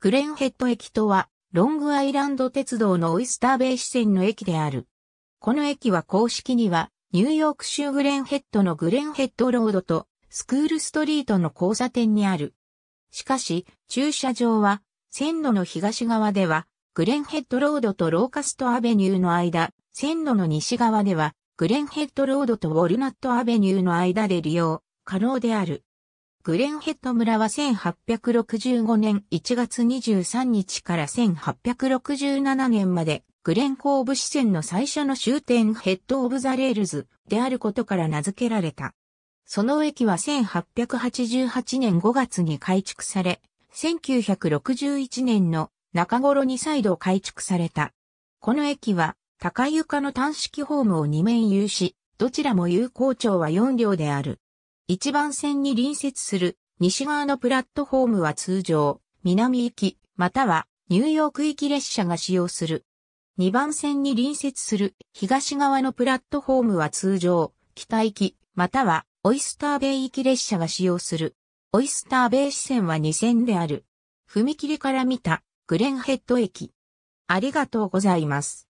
グレンヘッド駅とは、ロングアイランド鉄道のオイスターベイ支線の駅である。この駅は公式には、ニューヨーク州グレンヘッドのグレンヘッドロードとスクールストリートの交差点にある。しかし、駐車場は、線路の東側では、グレンヘッドロードとローカストアベニューの間、線路の西側では、グレンヘッドロードとウォルナットアベニューの間で利用可能である。グレンヘッド村は1865年1月23日から1867年まで、グレン後部支線の最初の終点ヘッド・オブ・ザ・レールズであることから名付けられた。その駅は1888年5月に改築され、1961年の中頃に再度改築された。この駅は高床の単式ホームを2面有し、どちらも有効長は4両である。一番線に隣接する西側のプラットフォームは通常、南行き、またはニューヨーク行き列車が使用する。二番線に隣接する東側のプラットフォームは通常、北行き、またはオイスターベイ行き列車が使用する。オイスターベイ支線は2線である。踏切から見たグレンヘッド駅。ありがとうございます。